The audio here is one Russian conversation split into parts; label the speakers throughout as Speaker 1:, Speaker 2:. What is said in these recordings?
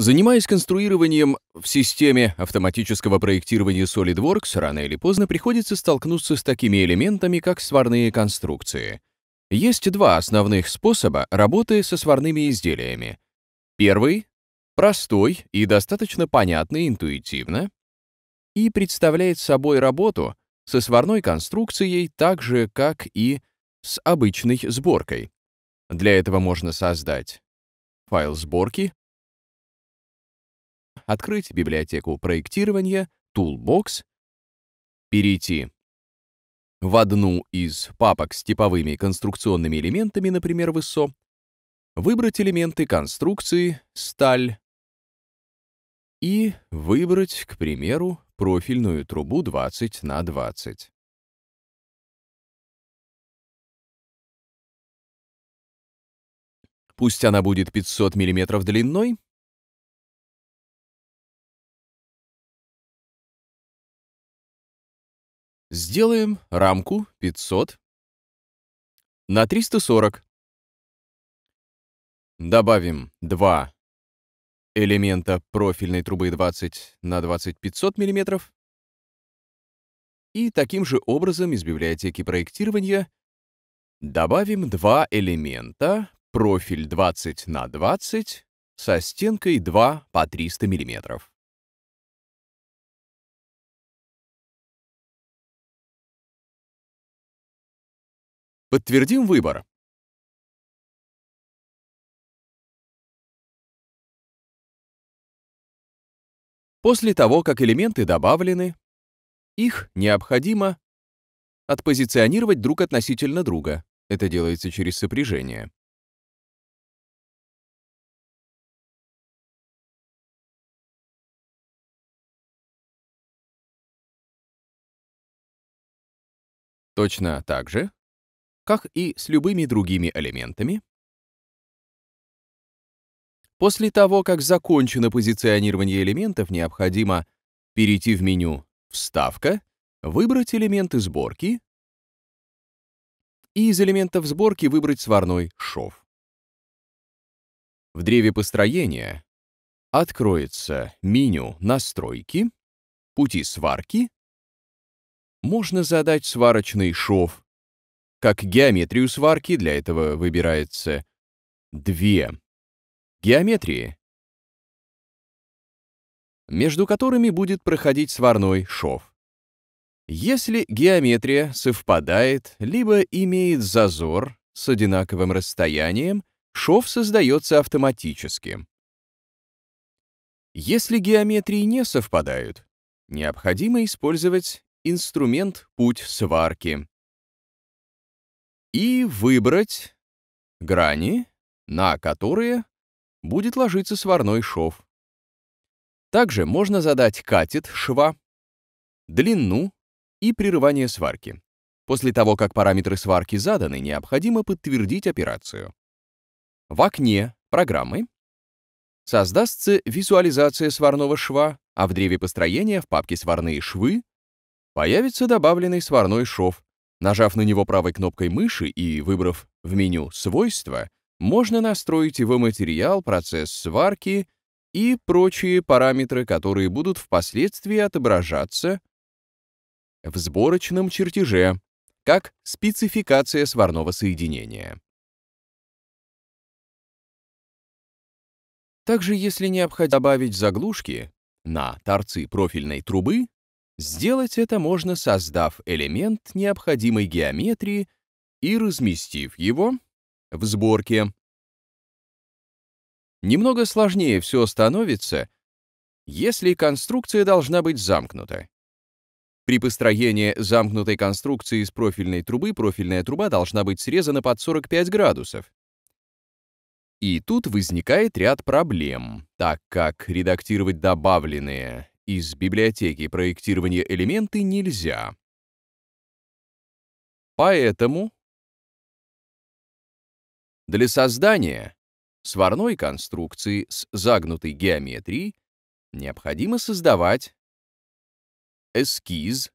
Speaker 1: Занимаясь конструированием в системе автоматического проектирования SolidWorks, рано или поздно приходится столкнуться с такими элементами, как сварные конструкции. Есть два основных способа работы со сварными изделиями. Первый — простой и достаточно понятный интуитивно, и представляет собой работу со сварной конструкцией так же, как и с обычной сборкой. Для этого можно создать файл сборки, открыть библиотеку проектирования, Toolbox, перейти в одну из папок с типовыми конструкционными элементами, например, в ISO, выбрать элементы конструкции, сталь
Speaker 2: и выбрать, к примеру, профильную трубу 20 на 20. Пусть она будет 500 мм длиной Сделаем рамку 500 на 340. Добавим 2 элемента профильной трубы 20 на 20 500 мм.
Speaker 1: И таким же образом из библиотеки проектирования добавим два элемента профиль 20 на 20 со стенкой
Speaker 2: 2 по 300 мм. Подтвердим выбор. После того, как элементы добавлены, их необходимо отпозиционировать друг относительно друга. Это делается через сопряжение. Точно так же как и с любыми другими элементами, После того, как
Speaker 1: закончено позиционирование элементов, необходимо перейти в меню «Вставка»,
Speaker 2: выбрать элементы сборки и из элементов сборки выбрать сварной шов. В древе построения
Speaker 1: откроется меню «Настройки», «Пути сварки». Можно задать сварочный шов как геометрию сварки для
Speaker 2: этого выбирается две геометрии, между которыми будет проходить сварной шов.
Speaker 1: Если геометрия совпадает либо имеет зазор с одинаковым расстоянием, шов создается автоматически. Если геометрии не совпадают, необходимо использовать инструмент «Путь сварки», и выбрать грани, на которые будет ложиться сварной шов. Также можно задать катет шва, длину и прерывание сварки. После того, как параметры сварки заданы, необходимо подтвердить операцию. В окне программы создастся визуализация сварного шва, а в древе построения в папке «Сварные швы» появится добавленный сварной шов, Нажав на него правой кнопкой мыши и выбрав в меню «Свойства», можно настроить его материал, процесс сварки и прочие параметры, которые будут впоследствии отображаться в сборочном чертеже, как спецификация сварного соединения.
Speaker 2: Также, если необходимо добавить заглушки на торцы профильной трубы, Сделать это можно,
Speaker 1: создав элемент необходимой геометрии и разместив его в сборке. Немного сложнее все становится, если конструкция должна быть замкнута. При построении замкнутой конструкции из профильной трубы профильная труба должна быть срезана под 45 градусов. И тут возникает ряд проблем, так как редактировать добавленные из библиотеки проектирования элементы нельзя.
Speaker 2: Поэтому для создания сварной конструкции с загнутой геометрией необходимо создавать эскиз,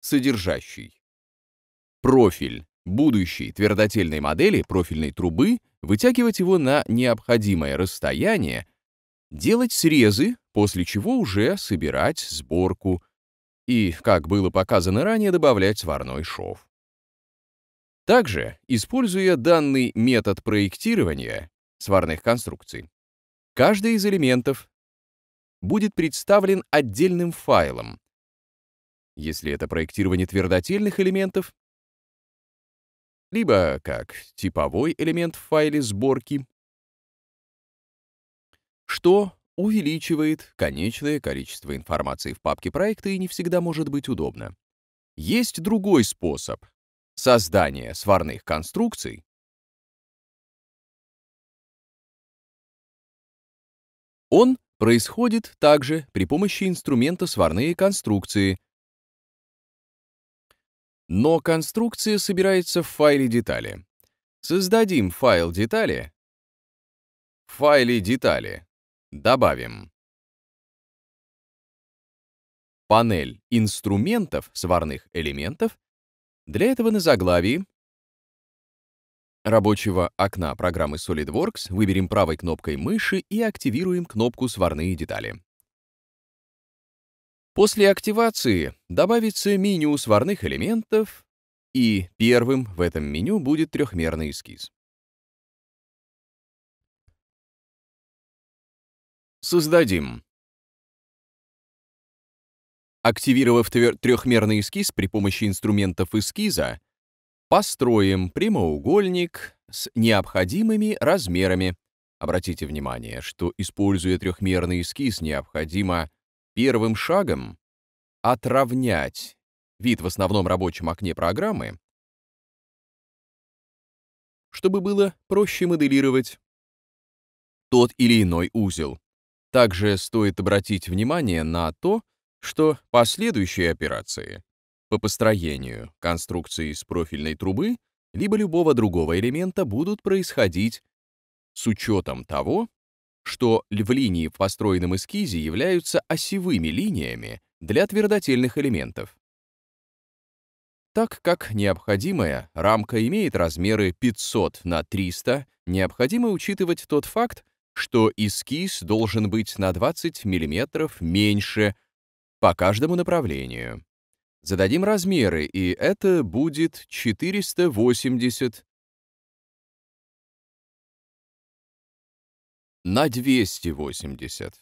Speaker 2: содержащий профиль будущей твердотельной модели профильной трубы, вытягивать его
Speaker 1: на необходимое расстояние делать срезы, после чего уже собирать сборку и, как было показано ранее, добавлять сварной шов. Также, используя данный метод проектирования сварных конструкций, каждый из элементов будет представлен отдельным файлом. Если это проектирование твердотельных элементов, либо как типовой элемент в файле сборки, что увеличивает конечное количество информации в папке проекта и не всегда может быть удобно. Есть другой способ
Speaker 2: создания сварных конструкций. Он происходит также при помощи инструмента сварные конструкции, но
Speaker 1: конструкция собирается в файле детали. Создадим файл детали,
Speaker 2: в файле детали Добавим. Панель инструментов сварных элементов.
Speaker 1: Для этого на заглавии рабочего окна программы SolidWorks выберем правой кнопкой мыши и активируем кнопку «Сварные детали». После активации добавится меню сварных элементов,
Speaker 2: и первым в этом меню будет трехмерный эскиз. создадим. Активировав трехмерный эскиз при помощи инструментов эскиза,
Speaker 1: построим прямоугольник с необходимыми размерами. Обратите внимание, что, используя трехмерный эскиз, необходимо первым шагом отравнять вид в основном рабочем окне программы, чтобы было проще моделировать тот или иной узел. Также стоит обратить внимание на то, что последующие операции по построению конструкции из профильной трубы либо любого другого элемента будут происходить с учетом того, что в линии в построенном эскизе являются осевыми линиями для твердотельных элементов. Так как необходимая рамка имеет размеры 500 на 300, необходимо учитывать тот факт, что эскиз должен быть на 20 мм меньше по каждому направлению. Зададим размеры, и это будет
Speaker 2: 480 на 280.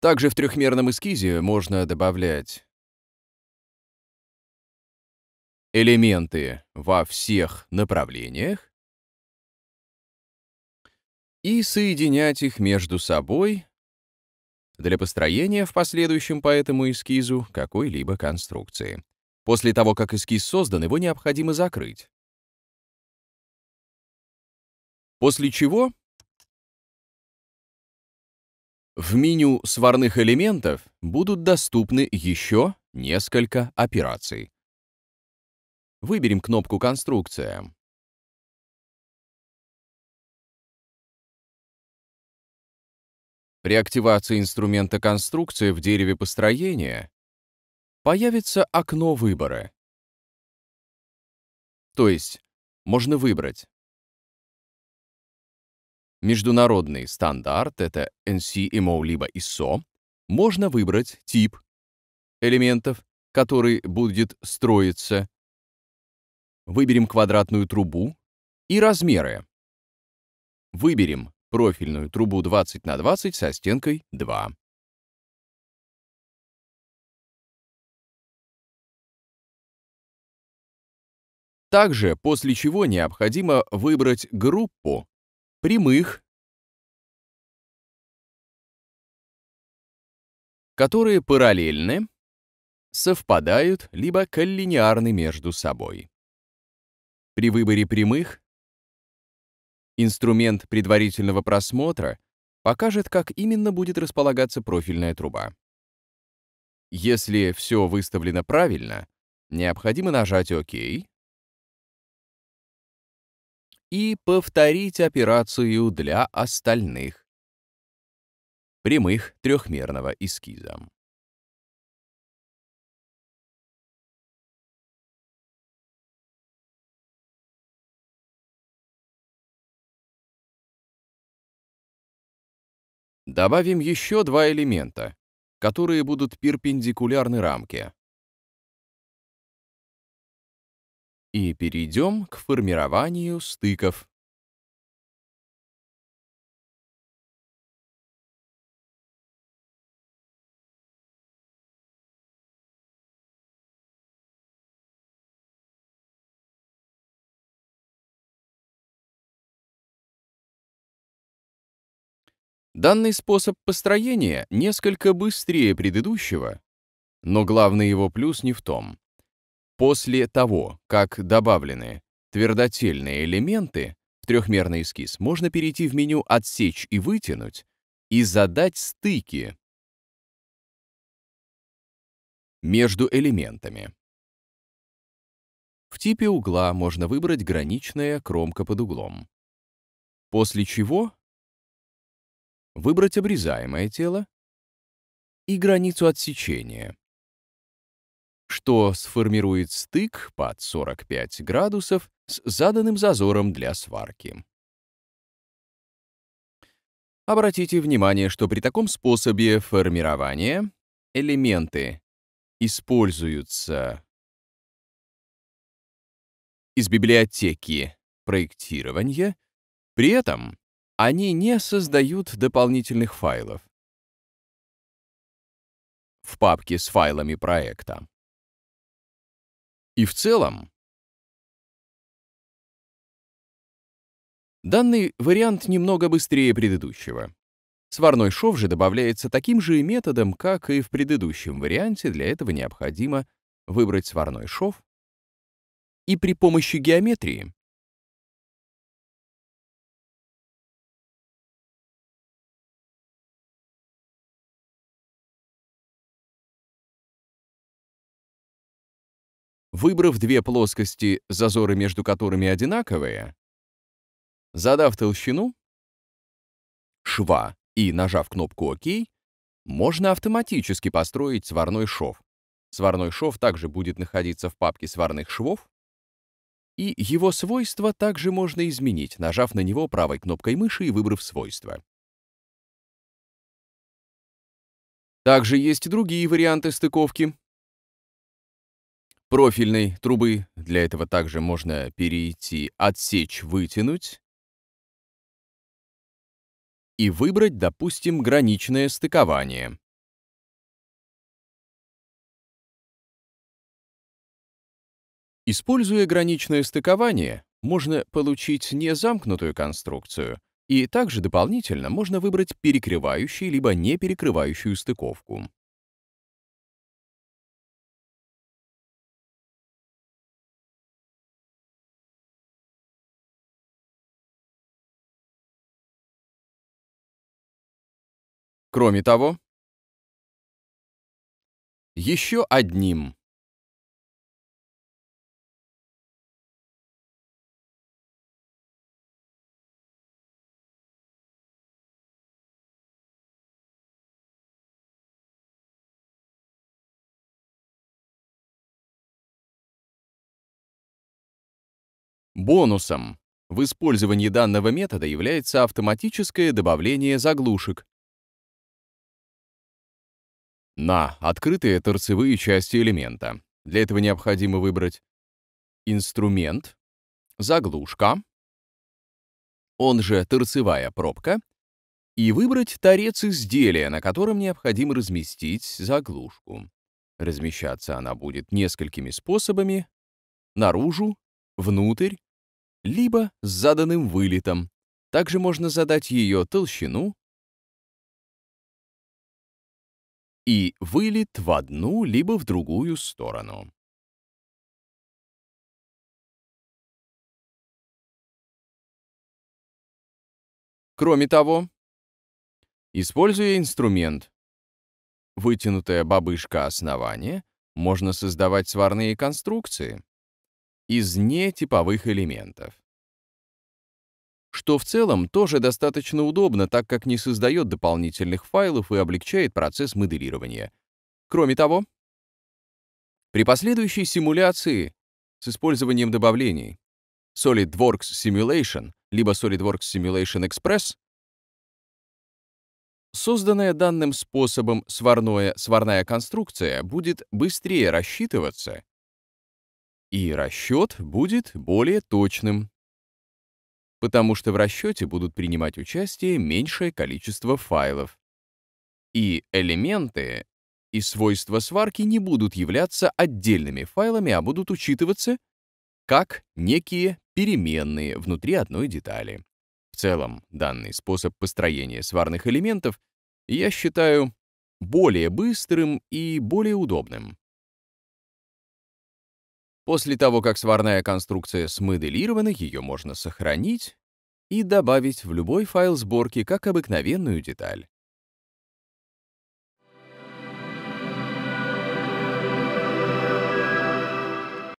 Speaker 2: Также в трехмерном эскизе можно добавлять элементы во всех направлениях
Speaker 1: и соединять их между собой для построения в последующем по этому эскизу какой-либо конструкции. После того, как эскиз
Speaker 2: создан, его необходимо закрыть. После чего в меню сварных
Speaker 1: элементов будут доступны еще несколько операций.
Speaker 2: Выберем кнопку «Конструкция». При активации инструмента конструкции в дереве построения появится окно выбора. То есть можно выбрать международный стандарт, это NCMO либо ISO,
Speaker 1: можно выбрать тип элементов, который будет строиться, Выберем квадратную трубу и размеры.
Speaker 2: Выберем профильную трубу 20 на 20 со стенкой 2. Также, после чего необходимо выбрать группу прямых, которые параллельны, совпадают либо коллинеарны между
Speaker 1: собой. При выборе прямых инструмент предварительного просмотра покажет, как именно будет располагаться профильная труба. Если все выставлено правильно, необходимо нажать «Ок» и повторить операцию
Speaker 2: для остальных прямых трехмерного эскиза. Добавим еще два элемента, которые будут перпендикулярны рамке. И перейдем к формированию стыков. Данный способ построения несколько
Speaker 1: быстрее предыдущего, но главный его плюс не в том. После того, как добавлены твердотельные элементы в трехмерный эскиз, можно
Speaker 2: перейти в меню «Отсечь и вытянуть» и задать стыки между элементами. В типе угла можно выбрать граничная кромка под углом.
Speaker 1: После чего выбрать обрезаемое тело и границу отсечения, что сформирует стык под 45 градусов с заданным зазором для сварки. Обратите внимание, что при таком способе формирования элементы используются из библиотеки проектирования, при этом
Speaker 2: они не создают дополнительных файлов в папке с файлами проекта. И в целом, данный вариант немного быстрее предыдущего. Сварной шов же добавляется таким же методом,
Speaker 1: как и в предыдущем варианте. Для этого необходимо выбрать сварной шов
Speaker 2: и при помощи геометрии Выбрав две плоскости, зазоры между которыми одинаковые, задав толщину
Speaker 1: шва и нажав кнопку «Ок», можно автоматически построить сварной шов. Сварной шов также будет находиться в папке сварных
Speaker 2: швов, и его свойства также можно изменить, нажав на него правой кнопкой мыши и выбрав свойства. Также есть другие варианты стыковки, профильной трубы.
Speaker 1: Для этого также можно перейти «Отсечь-вытянуть»
Speaker 2: и выбрать, допустим, граничное стыкование. Используя граничное стыкование, можно получить не замкнутую конструкцию, и также дополнительно можно выбрать перекрывающую либо не перекрывающую стыковку. Кроме того, еще одним Бонусом в использовании данного метода является автоматическое добавление заглушек,
Speaker 1: на открытые торцевые части элемента. Для этого необходимо выбрать инструмент, заглушка, он же торцевая пробка, и выбрать торец изделия, на котором необходимо разместить заглушку. Размещаться она будет несколькими способами —
Speaker 2: наружу, внутрь, либо с заданным вылетом. Также можно задать ее толщину, и вылет в одну либо в другую сторону. Кроме того, используя инструмент
Speaker 1: «вытянутая бабышка основания», можно создавать сварные конструкции из нетиповых элементов что в целом тоже достаточно удобно, так как не создает дополнительных файлов и облегчает процесс моделирования. Кроме того, при последующей симуляции с использованием добавлений SolidWorks Simulation либо SolidWorks Simulation Express Созданная данным способом сварное, сварная конструкция будет быстрее рассчитываться, и расчет будет более точным потому что в расчете будут принимать участие меньшее количество файлов. И элементы и свойства сварки не будут являться отдельными файлами, а будут учитываться как некие переменные внутри одной детали. В целом, данный способ построения сварных элементов я считаю более быстрым и более удобным. После того, как сварная конструкция смоделирована, ее можно сохранить и добавить в любой файл сборки как обыкновенную деталь.